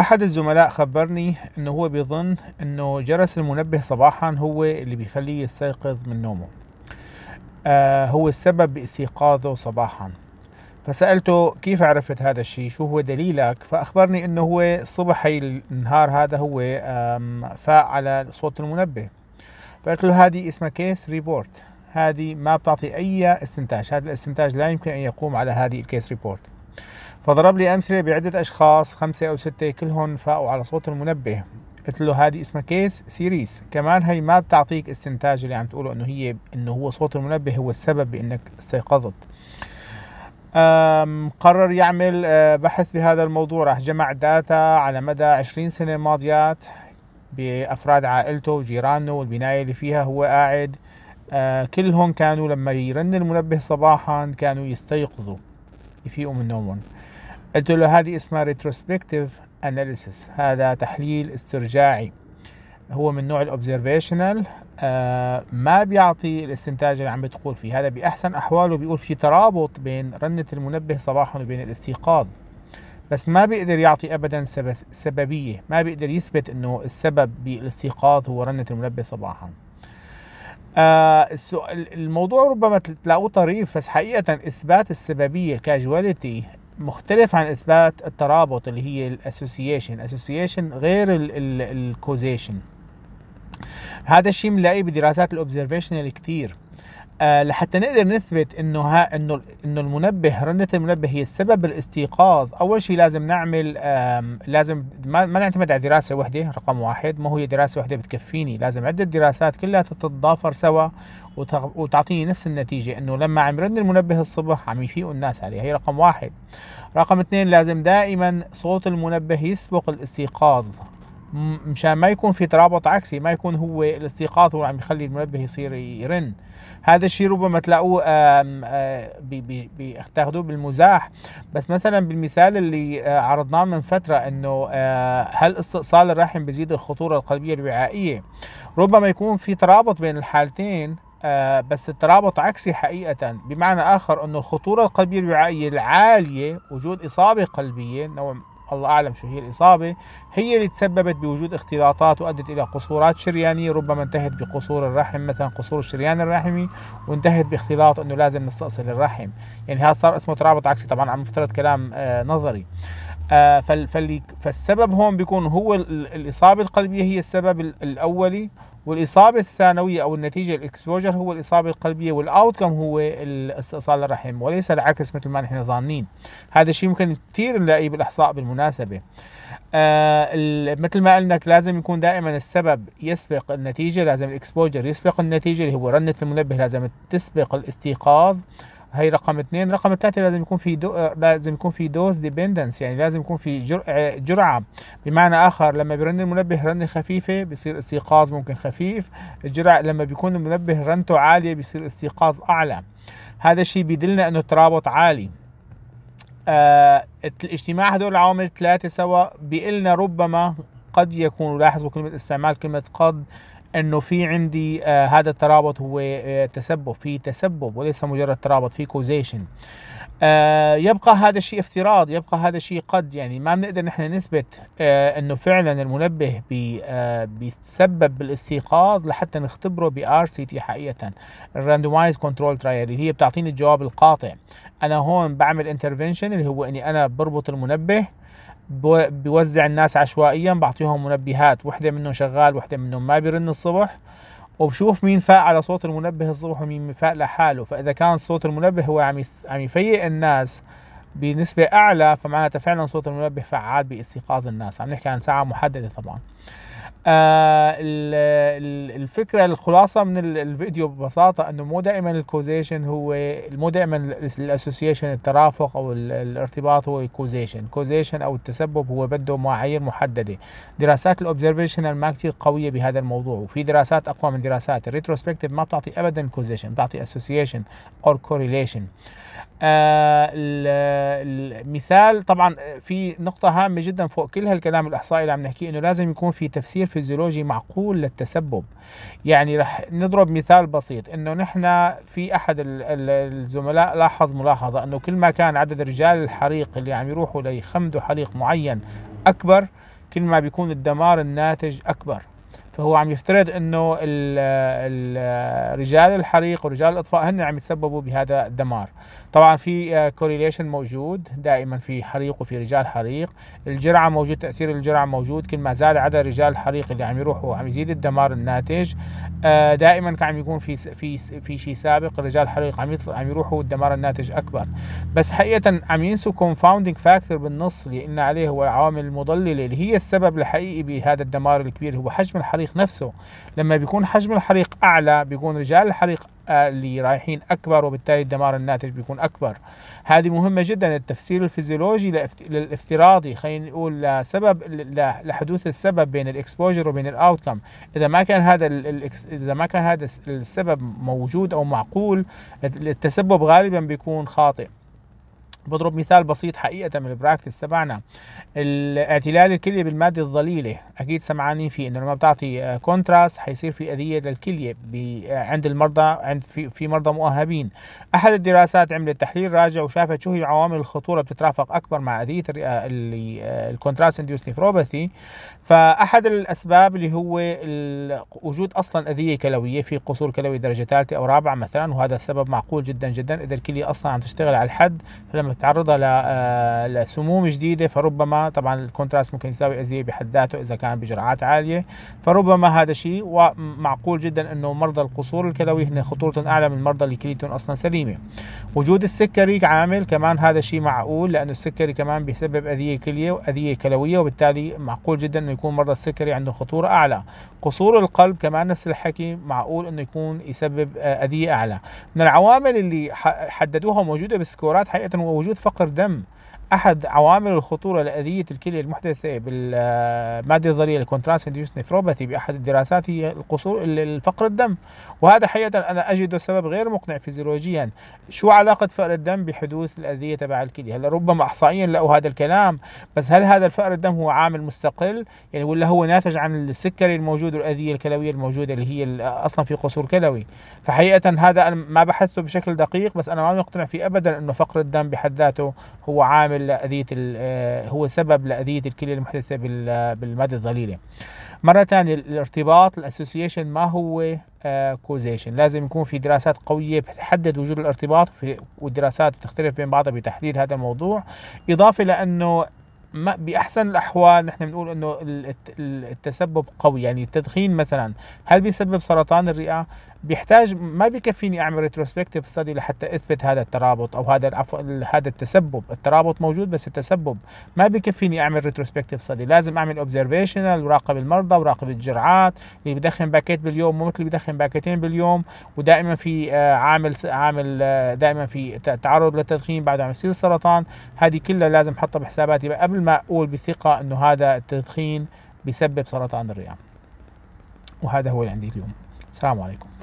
أحد الزملاء خبرني أنه هو بيظن أنه جرس المنبه صباحا هو اللي بيخليه يستيقظ من نومه آه هو السبب باستيقاظه صباحا فسألته كيف عرفت هذا الشيء شو هو دليلك فأخبرني أنه هو صبح النهار هذا هو فاق على صوت المنبه فقلت له هذه اسمها كيس ريبورت هذه ما بتعطي أي استنتاج هذا الاستنتاج لا يمكن أن يقوم على هذه الكيس ريبورت فضرب لي أمثلة بعدة أشخاص خمسة أو ستة كلهم فاقوا على صوت المنبه قلت له هذه اسمها كيس سيريس كمان هي ما بتعطيك استنتاج اللي عم تقوله انه هي انه هو صوت المنبه هو السبب بانك استيقظت قرر يعمل آه، بحث بهذا الموضوع راح جمع داتا على مدى 20 سنة ماضيات بأفراد عائلته وجيرانه والبناية اللي فيها هو قاعد آه، كلهم كانوا لما يرن المنبه صباحا كانوا يستيقظوا يفيقوا من نومهم قلت له هذه اسمها ريتروسبكتيف اناليسيس هذا تحليل استرجاعي هو من نوع الاوبزرفيشنال آه ما بيعطي الاستنتاج اللي عم بتقول فيه هذا باحسن احواله بيقول في ترابط بين رنه المنبه صباحا وبين الاستيقاظ بس ما بيقدر يعطي ابدا سببيه ما بيقدر يثبت انه السبب بالاستيقاظ هو رنه المنبه صباحا آه الموضوع ربما تلاقوه طريف بس حقيقة إثبات السببية كاجواليتي مختلف عن اثبات الترابط اللي هي الاسوسيشن اسوسيشن غير الكوزيشن هذا الشيء بنلاقيه بدراسات الاوبزرفيشنال كثير آه، لحتى نقدر نثبت انه انه انه المنبه رنه المنبه هي السبب الاستيقاظ اول شيء لازم نعمل لازم ما, ما نعتمد على دراسه واحده رقم واحد ما هي دراسه واحده بتكفيني لازم عده دراسات كلها تتضافر سوا وتعطيني نفس النتيجه انه لما عم يرن المنبه الصبح عم يفيقوا الناس عليه هي رقم واحد رقم اثنين لازم دائما صوت المنبه يسبق الاستيقاظ مشان ما يكون في ترابط عكسي ما يكون هو الاستيقاظ هو عم يخلي المنبه يصير يرن هذا الشيء ربما تلاقوه تاخذوه آه، بالمزاح بس مثلا بالمثال اللي آه، عرضناه من فتره انه آه، هل استئصال الرحم بيزيد الخطوره القلبيه الوعائيه ربما يكون في ترابط بين الحالتين بس الترابط عكسي حقيقة بمعنى آخر أنه الخطورة القلبية الوعائية العالية وجود إصابة قلبية نوع الله أعلم شو هي الإصابة هي اللي تسببت بوجود اختلاطات وأدت إلى قصورات شريانية ربما انتهت بقصور الرحم مثلا قصور الشريان الرحمي وانتهت باختلاط أنه لازم نستأصل الرحم يعني هذا صار اسمه ترابط عكسي طبعا عم مفترض كلام آه، نظري آه، فالسبب هون بيكون هو الإصابة القلبية هي السبب الأولي والاصابه الثانويه او النتيجه الاكسبوجر هو الاصابه القلبيه والاوتكم هو استئصال الرحم وليس العكس مثل ما نحن ظانين هذا الشيء ممكن كثير نلاقيه بالاحصاء بالمناسبه آه مثل ما قلنا لازم يكون دائما السبب يسبق النتيجه لازم الاكسبوجر يسبق النتيجه اللي هو رنه المنبه لازم تسبق الاستيقاظ هي رقم اثنين رقم ثلاثة لازم يكون في دو... آه، لازم يكون في دوز ديبندنس يعني لازم يكون في جر... جرعة بمعنى آخر لما بيرن المنبه رنة خفيفة بيصير استيقاظ ممكن خفيف الجرعة لما بيكون المنبه رنته عالية بيصير استيقاظ أعلى هذا الشيء بيدلنا أنه ترابط عالي آه الاجتماع هدول العوامل الثلاثة سوا بيقلنا ربما قد يكون لاحظوا كلمة استعمال كلمة قد انه في عندي آه هذا الترابط هو آه تسبب في تسبب وليس مجرد ترابط في كوزيشن آه يبقى هذا الشيء افتراض يبقى هذا الشيء قد يعني ما بنقدر نحن نثبت آه انه فعلا المنبه بي آه بيتسبب بالاستيقاظ لحتى نختبره بار سي تي حقيقه الراندومايز كنترول ترايل اللي هي بتعطيني الجواب القاطع انا هون بعمل انترفنشن اللي هو اني انا بربط المنبه بوزع الناس عشوائيا بعطيهم منبهات وحده منهم شغال وحده منهم ما بيرن الصبح وبشوف مين فاق على صوت المنبه الصبح ومين فاق لحاله فاذا كان صوت المنبه هو عم عم يفيق الناس بنسبة أعلى فمعناتها فعلا صوت المنبه فعال باستيقاظ الناس عم نحكي عن ساعة محددة طبعا آه، الفكره الخلاصه من الفيديو ببساطه انه مو دائما الكوزيشن هو مو دائما الاسوسيشن الترافق او الارتباط هو الكوزيشن كوزيشن او التسبب هو بده معايير محدده دراسات الاوبزرفيشنال ما كثير قويه بهذا الموضوع وفي دراسات اقوى من دراسات الريتروسبكتيف ما بتعطي ابدا كوزيشن بتعطي اسوسيشن اور كوريليشن آه، المثال طبعا في نقطة هامة جدا فوق كل هالكلام الإحصائي اللي عم نحكيه إنه لازم يكون في تفسير فيزيولوجي معقول للتسبب يعني رح نضرب مثال بسيط إنه نحن في أحد الزملاء لاحظ ملاحظة إنه كل ما كان عدد رجال الحريق اللي عم يروحوا ليخمدوا حريق معين أكبر كل ما بيكون الدمار الناتج أكبر فهو عم يفترض انه رجال الحريق ورجال الاطفاء هن عم يتسببوا بهذا الدمار طبعا في كوريليشن آه، موجود دائما في حريق وفي رجال حريق الجرعه موجود تاثير الجرعه موجود كل ما زاد عدد رجال الحريق اللي عم يروحوا عم يزيد الدمار الناتج آه، دائما كان عم يكون في في في شيء سابق رجال الحريق عم يطلع عم يروحوا الدمار الناتج اكبر بس حقيقه عم ينسوا كونفاوندينج فاكتور بالنص اللي قلنا عليه هو العوامل المضلله اللي هي السبب الحقيقي بهذا الدمار الكبير هو حجم الحريق الحريق نفسه لما بيكون حجم الحريق اعلى بيكون رجال الحريق آه، اللي رايحين اكبر وبالتالي الدمار الناتج بيكون اكبر هذه مهمه جدا التفسير الفيزيولوجي للافتراضي خلينا نقول لسبب لحدوث السبب بين الاكسبوجر وبين الاوتكم اذا ما كان هذا اذا ما كان هذا السبب موجود او معقول التسبب غالبا بيكون خاطئ بضرب مثال بسيط حقيقة من البراكتس تبعنا الاعتلال الكلية بالمادة الظليلة اكيد سمعاني في انه لما بتعطي كونتراست آه، حيصير في اذيه للكليه آه، عند المرضى عند في, في مرضى مؤهبين احد الدراسات عملت تحليل راجع وشافت شو هي عوامل الخطوره بتترافق اكبر مع اذيه آه، اللي الكونتراست انديوس نيفروباثي فاحد الاسباب اللي هو وجود اصلا اذيه كلويه في قصور كلوي درجه ثالثه او رابعه مثلا وهذا السبب معقول جدا جدا اذا الكليه اصلا عم تشتغل على الحد فلما تتعرضها لسموم جديده فربما طبعا الكونتراست ممكن يساوي اذيه بحد ذاته اذا كان كان بجرعات عاليه فربما هذا شيء ومعقول جدا انه مرضى القصور الكلوي هن خطورتهم اعلى من مرضى اللي كليتهم اصلا سليمه وجود السكري عامل كمان هذا شيء معقول لانه السكري كمان بيسبب اذيه كليه واذيه كلويه وبالتالي معقول جدا انه يكون مرضى السكري عندهم خطوره اعلى قصور القلب كمان نفس الحكي معقول انه يكون يسبب اذيه اعلى من العوامل اللي حددوها موجوده بالسكورات حقيقه هو وجود فقر دم احد عوامل الخطوره لاذيه الكليه المحدثه بالماده آه، الضريره الكونتراست انديوس نيفروباثي باحد الدراسات هي القصور الفقر الدم وهذا حقيقه انا اجده سبب غير مقنع فيزيولوجيا شو علاقه فقر الدم بحدوث الاذيه تبع الكليه هلا ربما احصائيا لقوا هذا الكلام بس هل هذا الفقر الدم هو عامل مستقل يعني ولا هو ناتج عن السكري الموجود والاذيه الكلويه الموجوده اللي هي آه، اصلا في قصور كلوي فحقيقه هذا انا ما بحثته بشكل دقيق بس انا ما مقتنع فيه ابدا انه فقر الدم بحد ذاته هو عامل عامل لأذية آه، هو سبب لأذية الكلية المحدثة بالمادة الضليلة مرة ثانية الارتباط الاسوسيشن ما هو كوزيشن آه، لازم يكون في دراسات قوية بتحدد وجود الارتباط والدراسات تختلف بين بعضها بتحديد هذا الموضوع إضافة لأنه ما باحسن الاحوال نحن بنقول انه التسبب قوي يعني التدخين مثلا هل بيسبب سرطان الرئه بيحتاج ما بيكفيني اعمل ريتروسبكتيف ستدي لحتى اثبت هذا الترابط او هذا العفو هذا التسبب، الترابط موجود بس التسبب ما بيكفيني اعمل ريتروسبكتيف ستدي، لازم اعمل اوبزرفيشنال وراقب المرضى وراقب الجرعات، اللي بدخن باكيت باليوم مو مثل بدخن باكيتين باليوم ودائما في آه، عامل عامل آه، دائما في تعرض للتدخين بعد عم يصير سرطان، هذه كلها لازم احطها بحساباتي قبل ما اقول بثقه انه هذا التدخين بيسبب سرطان الرئه. وهذا هو اللي عندي اليوم. السلام عليكم.